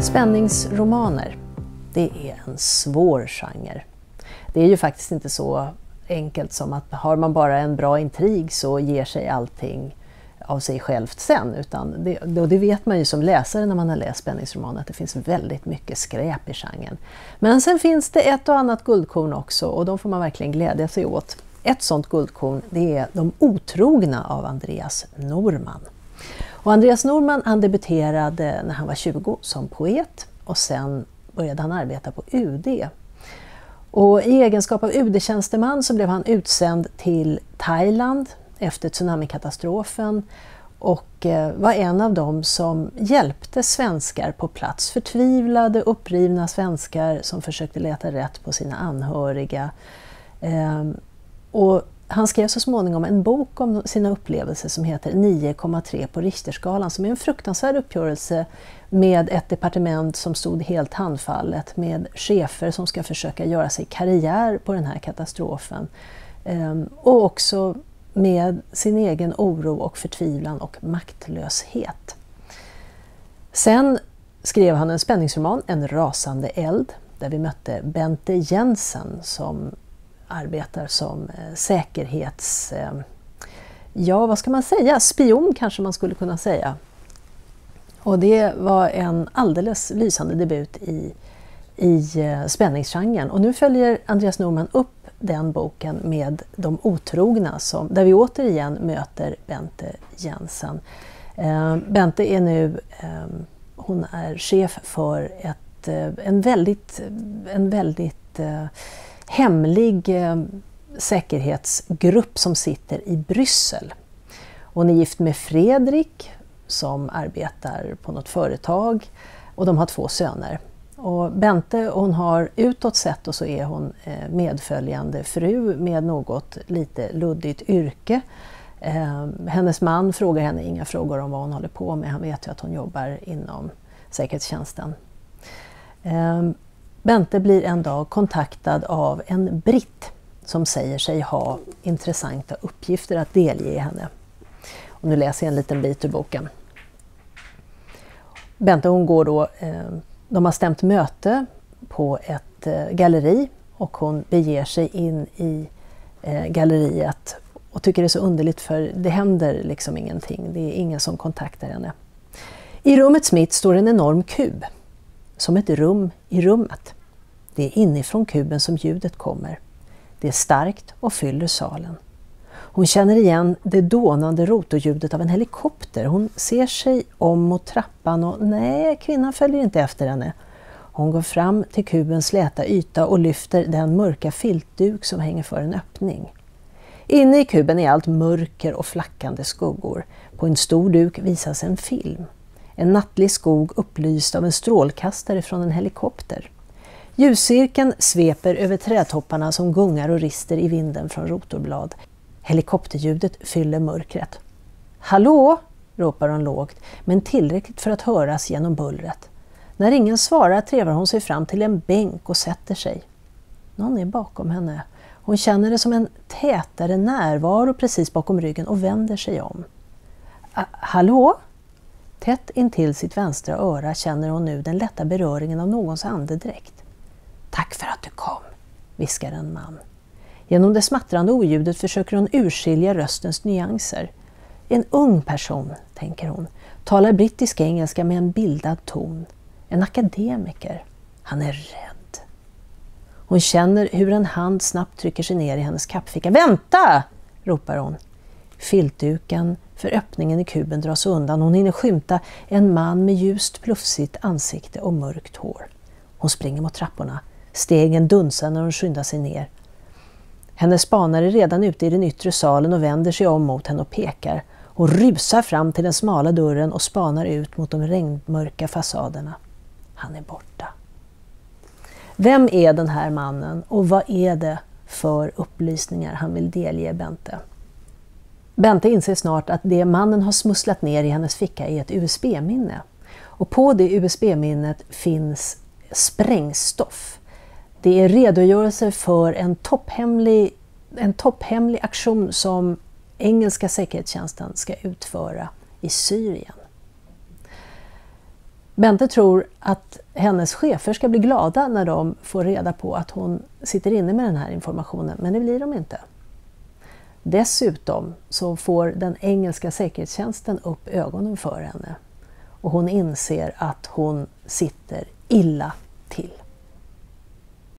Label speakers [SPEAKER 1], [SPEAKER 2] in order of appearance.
[SPEAKER 1] Spänningsromaner, det är en svår genre. Det är ju faktiskt inte så enkelt som att har man bara en bra intrig så ger sig allting av sig självt sen. Utan det, och det vet man ju som läsare när man har läst spänningsromaner att det finns väldigt mycket skräp i genren. Men sen finns det ett och annat guldkorn också och de får man verkligen glädja sig åt. Ett sånt guldkorn det är De otrogna av Andreas Norman. Och Andreas Norman han debuterade när han var 20 som poet och sen började han arbeta på UD. Och I egenskap av UD-tjänsteman så blev han utsänd till Thailand efter tsunamikatastrofen och eh, var en av dem som hjälpte svenskar på plats. Förtvivlade, upprivna svenskar som försökte leta rätt på sina anhöriga. Ehm, och han skrev så småningom en bok om sina upplevelser som heter 9,3 på Richterskalan som är en fruktansvärd uppgörelse med ett departement som stod helt handfallet med chefer som ska försöka göra sig karriär på den här katastrofen. Ehm, och också med sin egen oro och förtvivlan och maktlöshet. Sen skrev han en spänningsroman, En rasande eld, där vi mötte Bente Jensen som arbetar som eh, säkerhets... Eh, ja, vad ska man säga? Spion kanske man skulle kunna säga. Och det var en alldeles lysande debut i, i eh, spänningsgenren. Och nu följer Andreas Norman upp den boken med De otrogna, som, där vi återigen möter Bente Jensen. Eh, Bente är nu eh, hon är chef för ett, en väldigt, en väldigt eh, hemlig eh, säkerhetsgrupp som sitter i Bryssel. Hon är gift med Fredrik som arbetar på något företag och de har två söner. Och Bente hon har utåt sett och så är hon eh, medföljande fru med något lite luddigt yrke. Eh, hennes man frågar henne inga frågor om vad hon håller på med, han vet ju att hon jobbar inom säkerhetstjänsten. Bente blir en dag kontaktad av en britt som säger sig ha intressanta uppgifter att delge henne. Och nu läser jag en liten bit ur boken. Bente hon går då, eh, de har stämt möte på ett eh, galleri och hon beger sig in i eh, galleriet och tycker det är så underligt för det händer liksom ingenting. Det är ingen som kontaktar henne. I rummets mitt står en enorm kub, som ett rum i rummet. Det är inifrån kuben som ljudet kommer. Det är starkt och fyller salen. Hon känner igen det dånande rotorljudet av en helikopter. Hon ser sig om mot trappan och nej, kvinnan följer inte efter henne. Hon går fram till kubens släta yta och lyfter den mörka filtduk som hänger för en öppning. Inne i kuben är allt mörker och flackande skuggor. På en stor duk visas en film en nattlig skog upplyst av en strålkastare från en helikopter. Ljuscirkeln sveper över trädtopparna som gungar och rister i vinden från rotorblad. Helikopterljudet fyller mörkret. Hallå! ropar hon lågt, men tillräckligt för att höras genom bullret. När ingen svarar trevar hon sig fram till en bänk och sätter sig. Någon är bakom henne. Hon känner det som en tätare närvaro precis bakom ryggen och vänder sig om. Ah, hallå? Tätt intill sitt vänstra öra känner hon nu den lätta beröringen av någons andedräkt. Tack för att du kom, viskar en man. Genom det smattrande oljudet försöker hon urskilja röstens nyanser. En ung person, tänker hon, talar brittisk engelska med en bildad ton. En akademiker. Han är rädd. Hon känner hur en hand snabbt trycker sig ner i hennes kappficka. Vänta! ropar hon. Filtduken för öppningen i kuben dras undan. Hon hinner skymta en man med ljust plufsigt ansikte och mörkt hår. Hon springer mot trapporna. Stegen dunsar när hon skyndar sig ner. Hennes spanare är redan ute i den yttre salen och vänder sig om mot henne och pekar. Hon rusar fram till den smala dörren och spanar ut mot de regnmörka fasaderna. Han är borta. Vem är den här mannen och vad är det för upplysningar han vill delge Bente? Bente inser snart att det mannen har smusslat ner i hennes ficka är ett USB-minne. Och på det USB-minnet finns sprängstoff. Det är redogörelser för en topphemlig, en topphemlig aktion som engelska säkerhetstjänsten ska utföra i Syrien. Bente tror att hennes chefer ska bli glada när de får reda på att hon sitter inne med den här informationen, men det blir de inte. Dessutom så får den engelska säkerhetstjänsten upp ögonen för henne och hon inser att hon sitter illa till.